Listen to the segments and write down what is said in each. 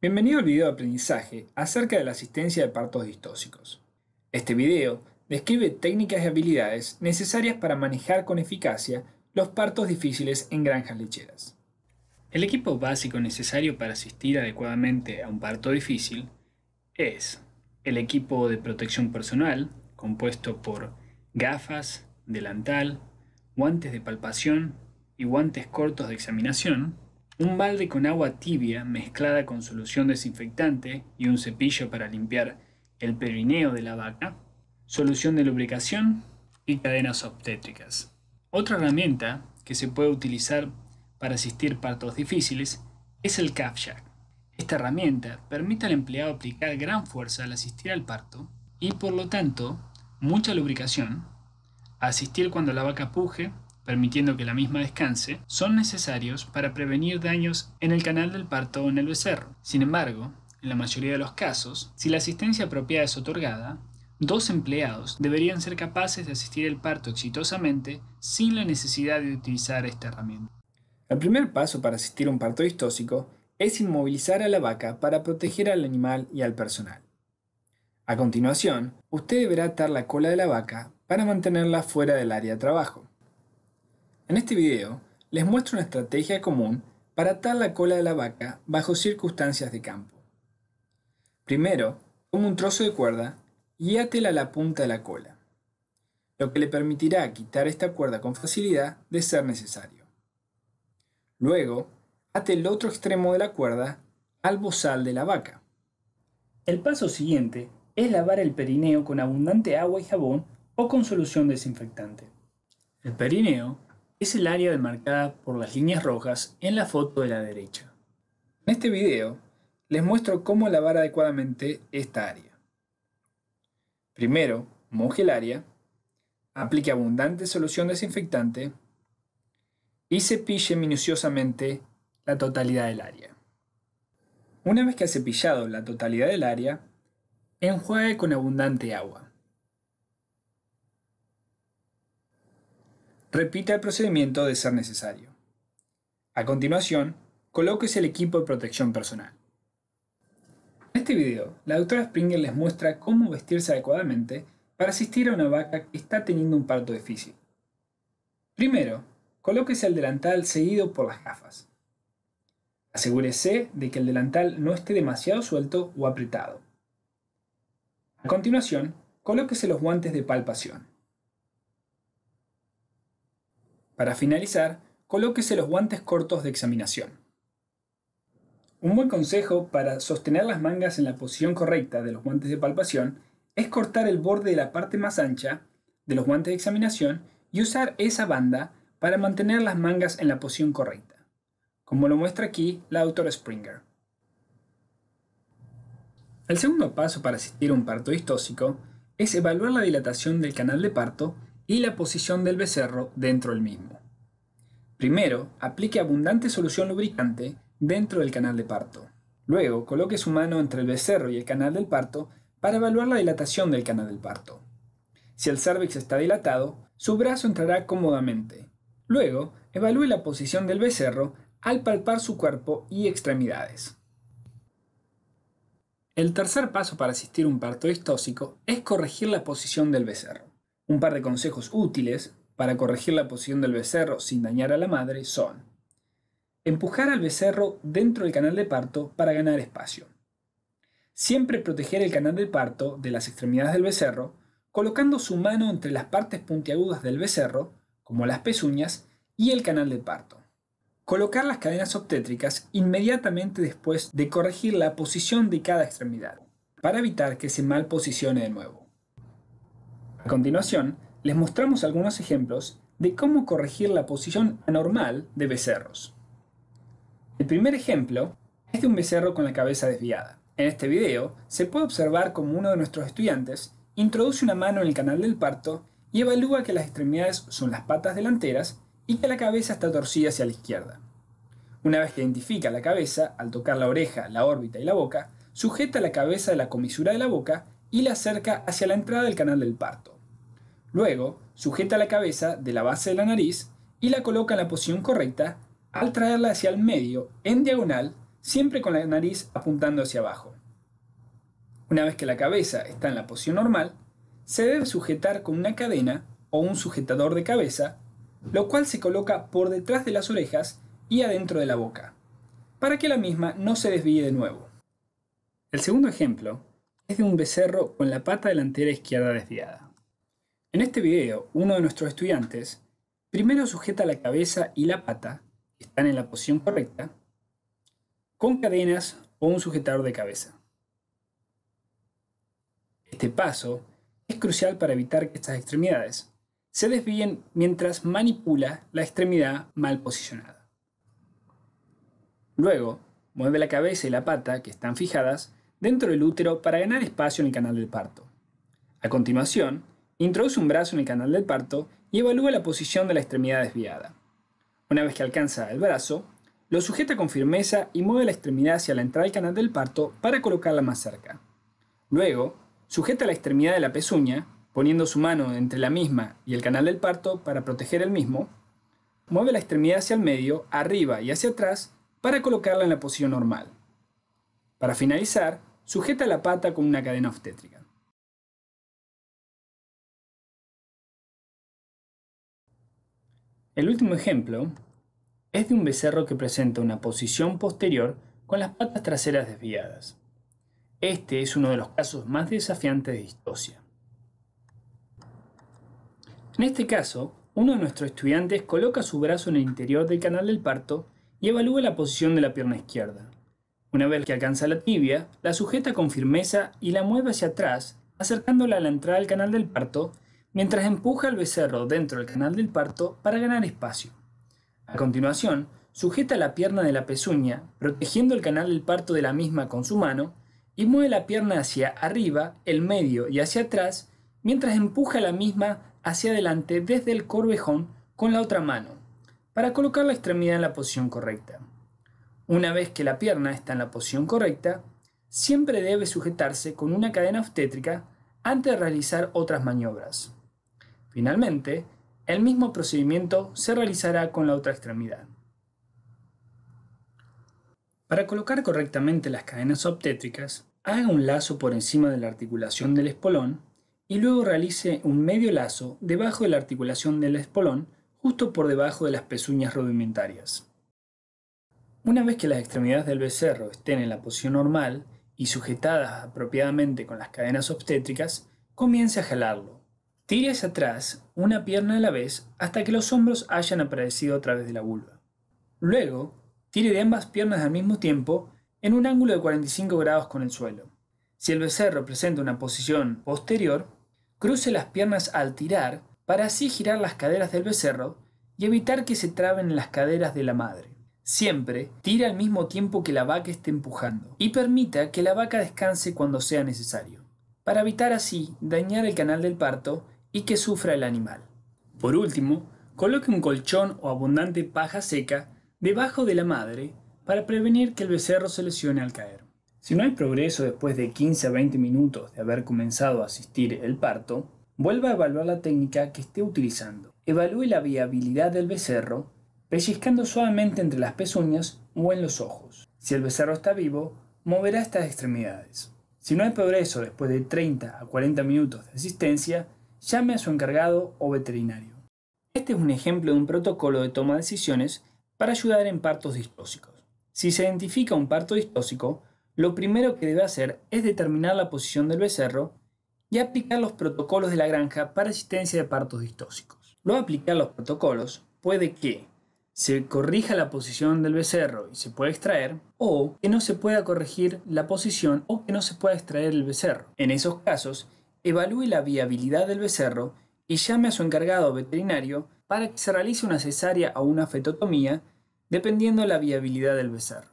Bienvenido al video de aprendizaje acerca de la asistencia de partos distósicos. Este video describe técnicas y habilidades necesarias para manejar con eficacia los partos difíciles en granjas lecheras. El equipo básico necesario para asistir adecuadamente a un parto difícil es el equipo de protección personal, compuesto por gafas, delantal, guantes de palpación y guantes cortos de examinación, un balde con agua tibia mezclada con solución desinfectante y un cepillo para limpiar el perineo de la vaca, solución de lubricación y cadenas obstétricas. Otra herramienta que se puede utilizar para asistir partos difíciles es el Jack. Esta herramienta permite al empleado aplicar gran fuerza al asistir al parto y por lo tanto mucha lubricación, asistir cuando la vaca puje permitiendo que la misma descanse, son necesarios para prevenir daños en el canal del parto o en el becerro. Sin embargo, en la mayoría de los casos, si la asistencia apropiada es otorgada, dos empleados deberían ser capaces de asistir el parto exitosamente sin la necesidad de utilizar esta herramienta. El primer paso para asistir a un parto distósico es inmovilizar a la vaca para proteger al animal y al personal. A continuación, usted deberá atar la cola de la vaca para mantenerla fuera del área de trabajo. En este video les muestro una estrategia común para atar la cola de la vaca bajo circunstancias de campo. Primero, toma un trozo de cuerda y átela a la punta de la cola, lo que le permitirá quitar esta cuerda con facilidad de ser necesario. Luego, ate el otro extremo de la cuerda al bozal de la vaca. El paso siguiente es lavar el perineo con abundante agua y jabón o con solución desinfectante. El perineo es el área demarcada por las líneas rojas en la foto de la derecha. En este video les muestro cómo lavar adecuadamente esta área. Primero, moje el área, aplique abundante solución desinfectante y cepille minuciosamente la totalidad del área. Una vez que ha cepillado la totalidad del área, enjuague con abundante agua. Repita el procedimiento de ser necesario. A continuación, colóquese el equipo de protección personal. En este video, la doctora Springer les muestra cómo vestirse adecuadamente para asistir a una vaca que está teniendo un parto difícil. Primero, colóquese el delantal seguido por las gafas. Asegúrese de que el delantal no esté demasiado suelto o apretado. A continuación, colóquese los guantes de palpación. Para finalizar, colóquese los guantes cortos de examinación. Un buen consejo para sostener las mangas en la posición correcta de los guantes de palpación es cortar el borde de la parte más ancha de los guantes de examinación y usar esa banda para mantener las mangas en la posición correcta, como lo muestra aquí la autora Springer. El segundo paso para asistir a un parto distóxico es evaluar la dilatación del canal de parto y la posición del becerro dentro del mismo. Primero, aplique abundante solución lubricante dentro del canal de parto. Luego, coloque su mano entre el becerro y el canal del parto para evaluar la dilatación del canal del parto. Si el cervix está dilatado, su brazo entrará cómodamente. Luego, evalúe la posición del becerro al palpar su cuerpo y extremidades. El tercer paso para asistir a un parto distóxico es corregir la posición del becerro. Un par de consejos útiles para corregir la posición del becerro sin dañar a la madre son empujar al becerro dentro del canal de parto para ganar espacio. Siempre proteger el canal de parto de las extremidades del becerro, colocando su mano entre las partes puntiagudas del becerro, como las pezuñas, y el canal de parto. Colocar las cadenas obstétricas inmediatamente después de corregir la posición de cada extremidad, para evitar que se mal posicione de nuevo. A continuación, les mostramos algunos ejemplos de cómo corregir la posición anormal de becerros. El primer ejemplo es de un becerro con la cabeza desviada. En este video se puede observar como uno de nuestros estudiantes introduce una mano en el canal del parto y evalúa que las extremidades son las patas delanteras y que la cabeza está torcida hacia la izquierda. Una vez que identifica la cabeza, al tocar la oreja, la órbita y la boca, sujeta la cabeza de la comisura de la boca y la acerca hacia la entrada del canal del parto. Luego, sujeta la cabeza de la base de la nariz y la coloca en la posición correcta al traerla hacia el medio, en diagonal, siempre con la nariz apuntando hacia abajo. Una vez que la cabeza está en la posición normal, se debe sujetar con una cadena o un sujetador de cabeza, lo cual se coloca por detrás de las orejas y adentro de la boca, para que la misma no se desvíe de nuevo. El segundo ejemplo es de un becerro con la pata delantera izquierda desviada. En este video, uno de nuestros estudiantes primero sujeta la cabeza y la pata, que están en la posición correcta, con cadenas o un sujetador de cabeza. Este paso es crucial para evitar que estas extremidades se desvíen mientras manipula la extremidad mal posicionada. Luego, mueve la cabeza y la pata, que están fijadas, dentro del útero para ganar espacio en el canal del parto. A continuación, introduce un brazo en el canal del parto y evalúa la posición de la extremidad desviada. Una vez que alcanza el brazo, lo sujeta con firmeza y mueve la extremidad hacia la entrada del canal del parto para colocarla más cerca. Luego, sujeta la extremidad de la pezuña, poniendo su mano entre la misma y el canal del parto para proteger el mismo. Mueve la extremidad hacia el medio, arriba y hacia atrás para colocarla en la posición normal. Para finalizar, sujeta la pata con una cadena obstétrica. El último ejemplo es de un becerro que presenta una posición posterior con las patas traseras desviadas. Este es uno de los casos más desafiantes de distosia. En este caso, uno de nuestros estudiantes coloca su brazo en el interior del canal del parto y evalúa la posición de la pierna izquierda. Una vez que alcanza la tibia, la sujeta con firmeza y la mueve hacia atrás, acercándola a la entrada del canal del parto, mientras empuja el becerro dentro del canal del parto para ganar espacio. A continuación, sujeta la pierna de la pezuña, protegiendo el canal del parto de la misma con su mano, y mueve la pierna hacia arriba, el medio y hacia atrás, mientras empuja la misma hacia adelante desde el corvejón con la otra mano, para colocar la extremidad en la posición correcta. Una vez que la pierna está en la posición correcta, siempre debe sujetarse con una cadena obstétrica antes de realizar otras maniobras. Finalmente, el mismo procedimiento se realizará con la otra extremidad. Para colocar correctamente las cadenas obstétricas, haga un lazo por encima de la articulación del espolón y luego realice un medio lazo debajo de la articulación del espolón justo por debajo de las pezuñas rudimentarias. Una vez que las extremidades del becerro estén en la posición normal y sujetadas apropiadamente con las cadenas obstétricas, comience a jalarlo. Tire hacia atrás, una pierna a la vez, hasta que los hombros hayan aparecido a través de la vulva. Luego, tire de ambas piernas al mismo tiempo en un ángulo de 45 grados con el suelo. Si el becerro presenta una posición posterior, cruce las piernas al tirar para así girar las caderas del becerro y evitar que se traben las caderas de la madre. Siempre tire al mismo tiempo que la vaca esté empujando y permita que la vaca descanse cuando sea necesario, para evitar así dañar el canal del parto y que sufra el animal. Por último, coloque un colchón o abundante paja seca debajo de la madre para prevenir que el becerro se lesione al caer. Si no hay progreso después de 15 a 20 minutos de haber comenzado a asistir el parto, vuelva a evaluar la técnica que esté utilizando. Evalúe la viabilidad del becerro pellizcando suavemente entre las pezuñas o en los ojos. Si el becerro está vivo, moverá estas extremidades. Si no hay progreso después de 30 a 40 minutos de asistencia, llame a su encargado o veterinario. Este es un ejemplo de un protocolo de toma de decisiones para ayudar en partos distósicos. Si se identifica un parto distósico, lo primero que debe hacer es determinar la posición del becerro y aplicar los protocolos de la granja para asistencia de partos distósicos. Luego aplicar los protocolos puede que se corrija la posición del becerro y se puede extraer, o que no se pueda corregir la posición o que no se pueda extraer el becerro. En esos casos, evalúe la viabilidad del becerro y llame a su encargado veterinario para que se realice una cesárea o una fetotomía, dependiendo de la viabilidad del becerro.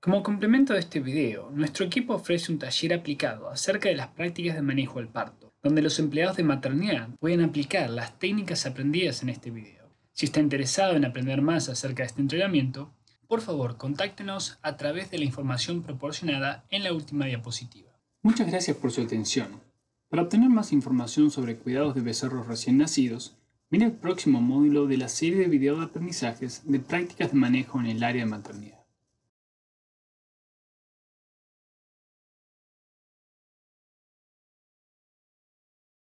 Como complemento de este video, nuestro equipo ofrece un taller aplicado acerca de las prácticas de manejo del parto, donde los empleados de maternidad pueden aplicar las técnicas aprendidas en este video. Si está interesado en aprender más acerca de este entrenamiento, por favor contáctenos a través de la información proporcionada en la última diapositiva. Muchas gracias por su atención. Para obtener más información sobre cuidados de becerros recién nacidos, mire el próximo módulo de la serie de videos de aprendizajes de prácticas de manejo en el área de maternidad.